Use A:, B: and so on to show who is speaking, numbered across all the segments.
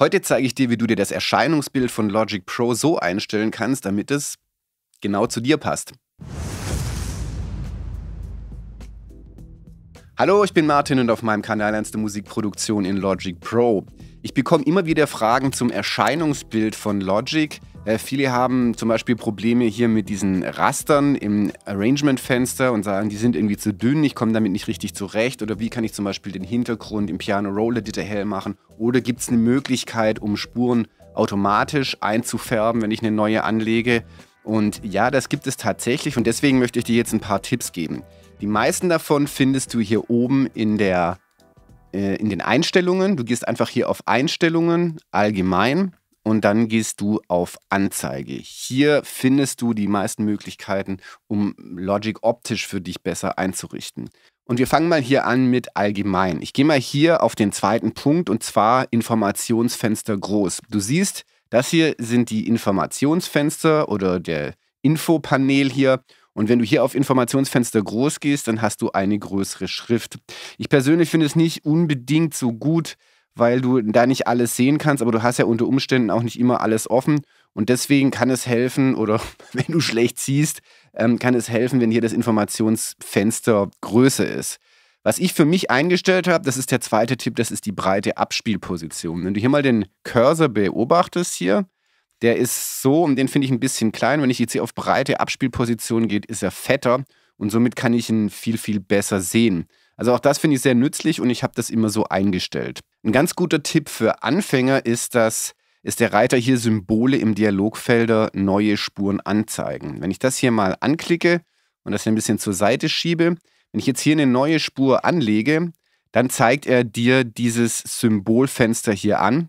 A: Heute zeige ich dir, wie du dir das Erscheinungsbild von Logic Pro so einstellen kannst, damit es genau zu dir passt. Hallo, ich bin Martin und auf meinem Kanal lernst du Musikproduktion in Logic Pro. Ich bekomme immer wieder Fragen zum Erscheinungsbild von Logic. Äh, viele haben zum Beispiel Probleme hier mit diesen Rastern im Arrangement-Fenster und sagen, die sind irgendwie zu dünn, ich komme damit nicht richtig zurecht. Oder wie kann ich zum Beispiel den Hintergrund im Piano Roller Editor hell machen? Oder gibt es eine Möglichkeit, um Spuren automatisch einzufärben, wenn ich eine neue anlege? Und ja, das gibt es tatsächlich und deswegen möchte ich dir jetzt ein paar Tipps geben. Die meisten davon findest du hier oben in der äh, in den Einstellungen. Du gehst einfach hier auf Einstellungen, allgemein und dann gehst du auf Anzeige. Hier findest du die meisten Möglichkeiten, um Logic optisch für dich besser einzurichten. Und wir fangen mal hier an mit allgemein. Ich gehe mal hier auf den zweiten Punkt und zwar Informationsfenster groß. Du siehst, das hier sind die Informationsfenster oder der Infopanel hier. Und wenn du hier auf Informationsfenster groß gehst, dann hast du eine größere Schrift. Ich persönlich finde es nicht unbedingt so gut, weil du da nicht alles sehen kannst, aber du hast ja unter Umständen auch nicht immer alles offen. Und deswegen kann es helfen, oder wenn du schlecht siehst, ähm, kann es helfen, wenn hier das Informationsfenster größer ist. Was ich für mich eingestellt habe, das ist der zweite Tipp, das ist die breite Abspielposition. Wenn du hier mal den Cursor beobachtest hier, der ist so, und den finde ich ein bisschen klein. Wenn ich jetzt hier auf breite Abspielposition geht, ist er fetter und somit kann ich ihn viel, viel besser sehen. Also auch das finde ich sehr nützlich und ich habe das immer so eingestellt. Ein ganz guter Tipp für Anfänger ist das, ist der Reiter hier Symbole im Dialogfelder neue Spuren anzeigen. Wenn ich das hier mal anklicke und das hier ein bisschen zur Seite schiebe, wenn ich jetzt hier eine neue Spur anlege, dann zeigt er dir dieses Symbolfenster hier an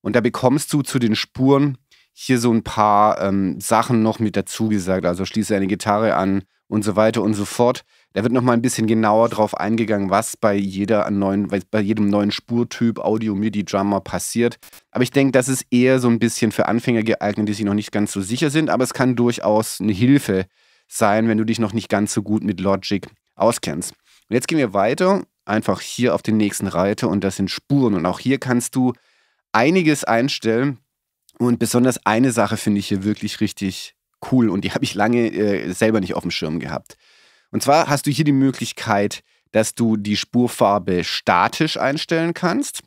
A: und da bekommst du zu den Spuren hier so ein paar ähm, Sachen noch mit dazu gesagt. Also schließe eine Gitarre an, und so weiter und so fort. Da wird nochmal ein bisschen genauer drauf eingegangen, was bei, jeder neuen, bei jedem neuen Spurtyp Audio MIDI Drummer passiert. Aber ich denke, das ist eher so ein bisschen für Anfänger geeignet, die sich noch nicht ganz so sicher sind. Aber es kann durchaus eine Hilfe sein, wenn du dich noch nicht ganz so gut mit Logic auskennst. Und jetzt gehen wir weiter, einfach hier auf den nächsten Reiter und das sind Spuren. Und auch hier kannst du einiges einstellen. Und besonders eine Sache finde ich hier wirklich richtig cool und die habe ich lange äh, selber nicht auf dem Schirm gehabt. Und zwar hast du hier die Möglichkeit, dass du die Spurfarbe statisch einstellen kannst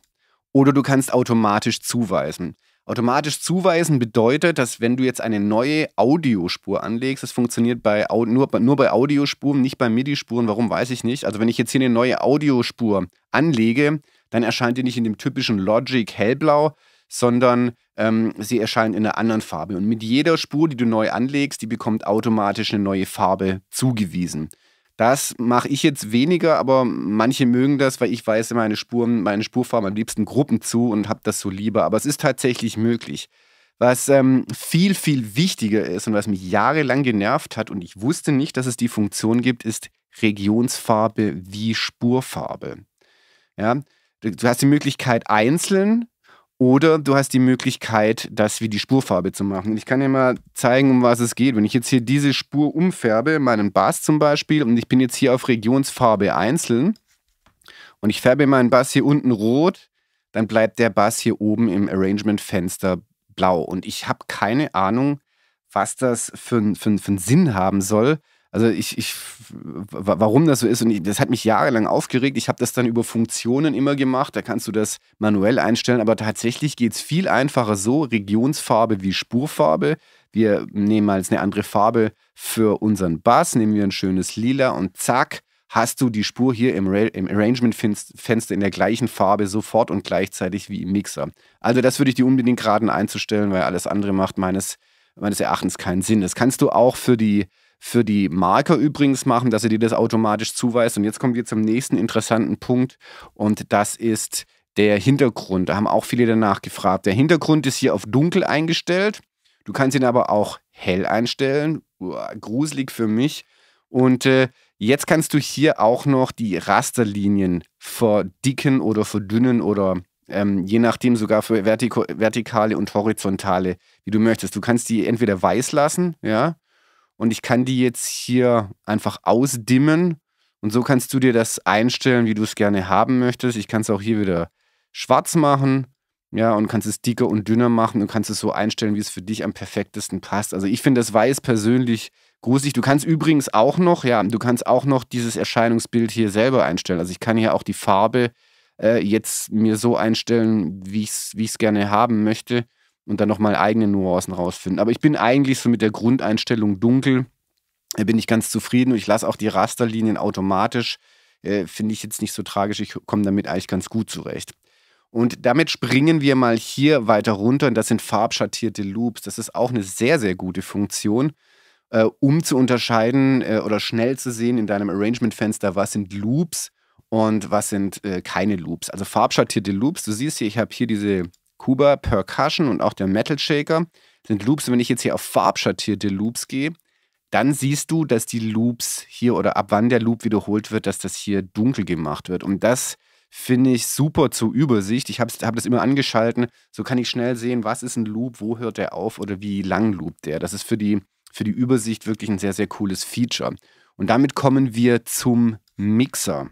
A: oder du kannst automatisch zuweisen. Automatisch zuweisen bedeutet, dass wenn du jetzt eine neue Audiospur anlegst, das funktioniert bei, nur, nur bei Audiospuren, nicht bei MIDI-Spuren, warum weiß ich nicht. Also wenn ich jetzt hier eine neue Audiospur anlege, dann erscheint die nicht in dem typischen Logic hellblau, sondern ähm, sie erscheinen in einer anderen Farbe. Und mit jeder Spur, die du neu anlegst, die bekommt automatisch eine neue Farbe zugewiesen. Das mache ich jetzt weniger, aber manche mögen das, weil ich weise meine Spuren, meine Spurfarben am liebsten Gruppen zu und habe das so lieber. Aber es ist tatsächlich möglich. Was ähm, viel, viel wichtiger ist und was mich jahrelang genervt hat und ich wusste nicht, dass es die Funktion gibt, ist Regionsfarbe wie Spurfarbe. Ja? Du hast die Möglichkeit, einzeln oder du hast die Möglichkeit, das wie die Spurfarbe zu machen. Ich kann dir mal zeigen, um was es geht. Wenn ich jetzt hier diese Spur umfärbe, meinen Bass zum Beispiel, und ich bin jetzt hier auf Regionsfarbe einzeln und ich färbe meinen Bass hier unten rot, dann bleibt der Bass hier oben im Arrangement-Fenster blau. Und ich habe keine Ahnung, was das für, für, für einen Sinn haben soll. Also ich, ich warum das so ist, und ich, das hat mich jahrelang aufgeregt. Ich habe das dann über Funktionen immer gemacht, da kannst du das manuell einstellen, aber tatsächlich geht es viel einfacher so, Regionsfarbe wie Spurfarbe. Wir nehmen mal jetzt eine andere Farbe für unseren Bass, nehmen wir ein schönes Lila und zack, hast du die Spur hier im, im Arrangement-Fenster in der gleichen Farbe sofort und gleichzeitig wie im Mixer. Also das würde ich dir unbedingt raten einzustellen, weil alles andere macht meines, meines Erachtens keinen Sinn. Das kannst du auch für die für die Marker übrigens machen, dass er dir das automatisch zuweist. Und jetzt kommen wir zum nächsten interessanten Punkt und das ist der Hintergrund. Da haben auch viele danach gefragt. Der Hintergrund ist hier auf dunkel eingestellt. Du kannst ihn aber auch hell einstellen. Uah, gruselig für mich. Und äh, jetzt kannst du hier auch noch die Rasterlinien verdicken oder verdünnen oder ähm, je nachdem sogar für vertikale und horizontale, wie du möchtest. Du kannst die entweder weiß lassen, ja, und ich kann die jetzt hier einfach ausdimmen. Und so kannst du dir das einstellen, wie du es gerne haben möchtest. Ich kann es auch hier wieder schwarz machen. Ja, und kannst es dicker und dünner machen und kannst es so einstellen, wie es für dich am perfektesten passt. Also ich finde das Weiß persönlich gruselig. Du kannst übrigens auch noch, ja, du kannst auch noch dieses Erscheinungsbild hier selber einstellen. Also ich kann hier auch die Farbe äh, jetzt mir so einstellen, wie ich es wie gerne haben möchte und dann nochmal eigene Nuancen rausfinden. Aber ich bin eigentlich so mit der Grundeinstellung dunkel, da bin ich ganz zufrieden und ich lasse auch die Rasterlinien automatisch. Äh, Finde ich jetzt nicht so tragisch. Ich komme damit eigentlich ganz gut zurecht. Und damit springen wir mal hier weiter runter und das sind farbschattierte Loops. Das ist auch eine sehr, sehr gute Funktion, äh, um zu unterscheiden äh, oder schnell zu sehen in deinem Arrangement-Fenster, was sind Loops und was sind äh, keine Loops. Also farbschattierte Loops. Du siehst hier, ich habe hier diese Cuba, Percussion und auch der Metal Shaker sind Loops. wenn ich jetzt hier auf farbschattierte Loops gehe, dann siehst du, dass die Loops hier oder ab wann der Loop wiederholt wird, dass das hier dunkel gemacht wird. Und das finde ich super zur Übersicht. Ich habe hab das immer angeschalten. So kann ich schnell sehen, was ist ein Loop, wo hört der auf oder wie lang loopt der. Das ist für die, für die Übersicht wirklich ein sehr, sehr cooles Feature. Und damit kommen wir zum Mixer.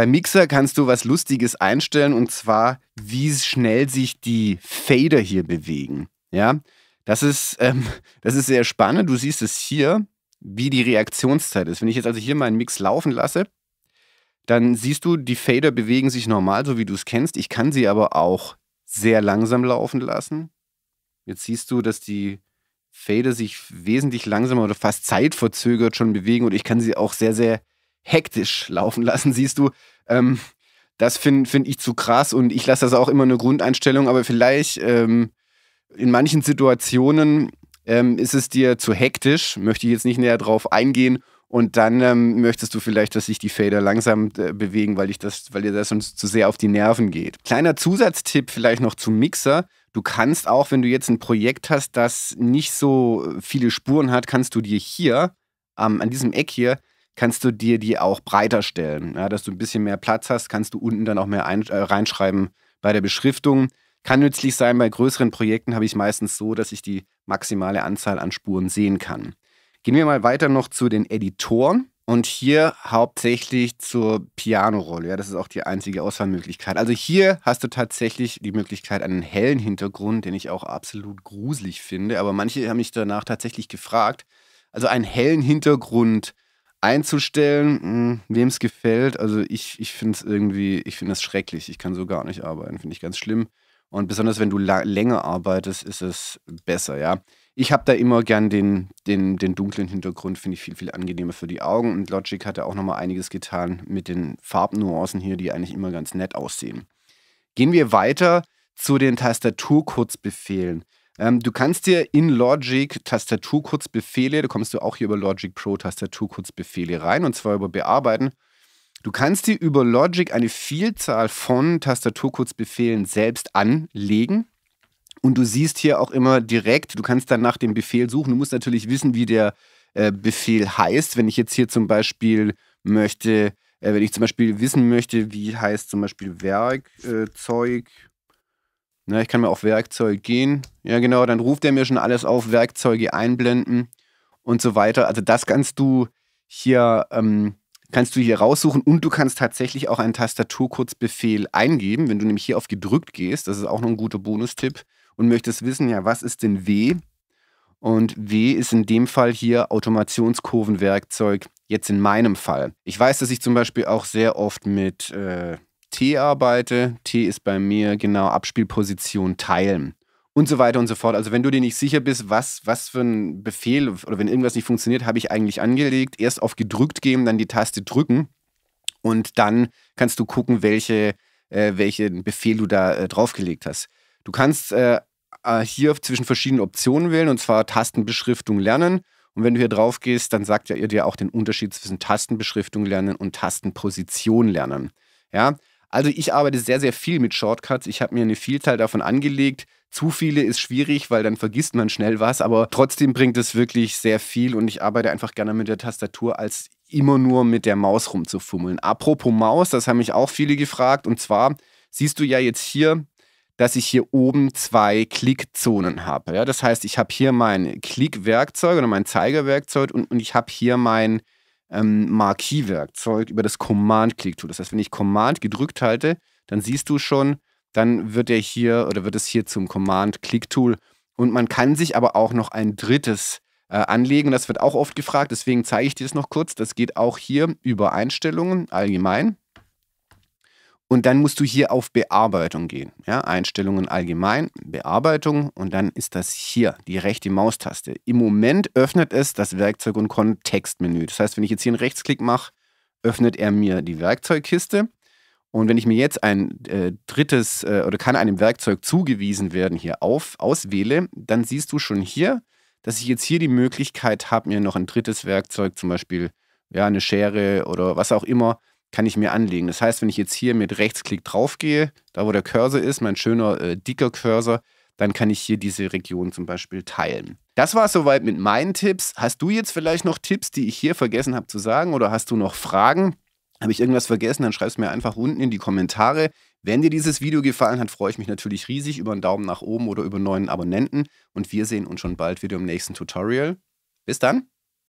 A: Beim Mixer kannst du was Lustiges einstellen und zwar, wie schnell sich die Fader hier bewegen. Ja, das ist, ähm, das ist sehr spannend. Du siehst es hier, wie die Reaktionszeit ist. Wenn ich jetzt also hier meinen Mix laufen lasse, dann siehst du, die Fader bewegen sich normal, so wie du es kennst. Ich kann sie aber auch sehr langsam laufen lassen. Jetzt siehst du, dass die Fader sich wesentlich langsamer oder fast zeitverzögert schon bewegen und ich kann sie auch sehr, sehr hektisch laufen lassen, siehst du. Ähm, das finde find ich zu krass und ich lasse das auch immer eine Grundeinstellung, aber vielleicht ähm, in manchen Situationen ähm, ist es dir zu hektisch, möchte ich jetzt nicht näher drauf eingehen. Und dann ähm, möchtest du vielleicht, dass sich die Fader langsam äh, bewegen, weil, ich das, weil dir das sonst zu sehr auf die Nerven geht. Kleiner Zusatztipp vielleicht noch zum Mixer. Du kannst auch, wenn du jetzt ein Projekt hast, das nicht so viele Spuren hat, kannst du dir hier, ähm, an diesem Eck hier, kannst du dir die auch breiter stellen. Ja, dass du ein bisschen mehr Platz hast, kannst du unten dann auch mehr ein, äh, reinschreiben bei der Beschriftung. Kann nützlich sein, bei größeren Projekten habe ich meistens so, dass ich die maximale Anzahl an Spuren sehen kann. Gehen wir mal weiter noch zu den Editoren und hier hauptsächlich zur Piano-Rolle. Ja, das ist auch die einzige Auswahlmöglichkeit. Also hier hast du tatsächlich die Möglichkeit, einen hellen Hintergrund, den ich auch absolut gruselig finde, aber manche haben mich danach tatsächlich gefragt. Also einen hellen Hintergrund einzustellen, hm, wem es gefällt. Also ich, ich finde es irgendwie, ich finde es schrecklich. Ich kann so gar nicht arbeiten, finde ich ganz schlimm. Und besonders wenn du länger arbeitest, ist es besser, ja. Ich habe da immer gern den, den, den dunklen Hintergrund, finde ich viel, viel angenehmer für die Augen. Und Logic hat da auch nochmal einiges getan mit den Farbnuancen hier, die eigentlich immer ganz nett aussehen. Gehen wir weiter zu den Tastaturkurzbefehlen. Ähm, du kannst dir in Logic Tastaturkurzbefehle, da kommst du auch hier über Logic Pro Tastaturkurzbefehle rein und zwar über Bearbeiten. Du kannst dir über Logic eine Vielzahl von Tastaturkurzbefehlen selbst anlegen. Und du siehst hier auch immer direkt, du kannst dann nach dem Befehl suchen. Du musst natürlich wissen, wie der äh, Befehl heißt. Wenn ich jetzt hier zum Beispiel möchte, äh, wenn ich zum Beispiel wissen möchte, wie heißt zum Beispiel Werkzeug, äh, na, ne, ich kann mir auf Werkzeug gehen. Ja, genau, dann ruft er mir schon alles auf, Werkzeuge einblenden und so weiter. Also das kannst du hier, ähm, kannst du hier raussuchen und du kannst tatsächlich auch einen Tastaturkurzbefehl eingeben, wenn du nämlich hier auf gedrückt gehst, das ist auch noch ein guter Bonustipp, und möchtest wissen, ja, was ist denn W? Und W ist in dem Fall hier Automationskurvenwerkzeug, jetzt in meinem Fall. Ich weiß, dass ich zum Beispiel auch sehr oft mit äh, T arbeite. T ist bei mir genau Abspielposition teilen und so weiter und so fort. Also wenn du dir nicht sicher bist, was, was für ein Befehl oder wenn irgendwas nicht funktioniert, habe ich eigentlich angelegt, erst auf gedrückt geben, dann die Taste drücken und dann kannst du gucken, welche, äh, welchen Befehl du da äh, draufgelegt hast. Du kannst äh, äh, hier zwischen verschiedenen Optionen wählen und zwar Tastenbeschriftung lernen. Und wenn du hier drauf gehst, dann sagt ja ihr dir auch den Unterschied zwischen Tastenbeschriftung lernen und Tastenposition lernen. Ja, also ich arbeite sehr, sehr viel mit Shortcuts. Ich habe mir eine Vielzahl davon angelegt. Zu viele ist schwierig, weil dann vergisst man schnell was, aber trotzdem bringt es wirklich sehr viel und ich arbeite einfach gerne mit der Tastatur als immer nur mit der Maus rumzufummeln. Apropos Maus, das haben mich auch viele gefragt und zwar siehst du ja jetzt hier, dass ich hier oben zwei Klickzonen habe. Ja, das heißt, ich habe hier mein Klickwerkzeug oder mein Zeigerwerkzeug und, und ich habe hier mein ähm, Marquis-Werkzeug über das Command-Click tool Das heißt, wenn ich Command gedrückt halte, dann siehst du schon, dann wird er hier oder wird es hier zum Command-Click-Tool. Und man kann sich aber auch noch ein drittes äh, anlegen. Das wird auch oft gefragt, deswegen zeige ich dir das noch kurz. Das geht auch hier über Einstellungen allgemein. Und dann musst du hier auf Bearbeitung gehen. Ja, Einstellungen allgemein, Bearbeitung und dann ist das hier die rechte Maustaste. Im Moment öffnet es das Werkzeug- und Kontextmenü. Das heißt, wenn ich jetzt hier einen Rechtsklick mache, öffnet er mir die Werkzeugkiste. Und wenn ich mir jetzt ein äh, drittes äh, oder kann einem Werkzeug zugewiesen werden hier auf, auswähle, dann siehst du schon hier, dass ich jetzt hier die Möglichkeit habe, mir noch ein drittes Werkzeug, zum Beispiel ja, eine Schere oder was auch immer, kann ich mir anlegen. Das heißt, wenn ich jetzt hier mit Rechtsklick draufgehe, da wo der Cursor ist, mein schöner äh, dicker Cursor, dann kann ich hier diese Region zum Beispiel teilen. Das war es soweit mit meinen Tipps. Hast du jetzt vielleicht noch Tipps, die ich hier vergessen habe zu sagen oder hast du noch Fragen? Habe ich irgendwas vergessen? Dann schreib es mir einfach unten in die Kommentare. Wenn dir dieses Video gefallen hat, freue ich mich natürlich riesig über einen Daumen nach oben oder über neuen Abonnenten und wir sehen uns schon bald wieder im nächsten Tutorial. Bis dann!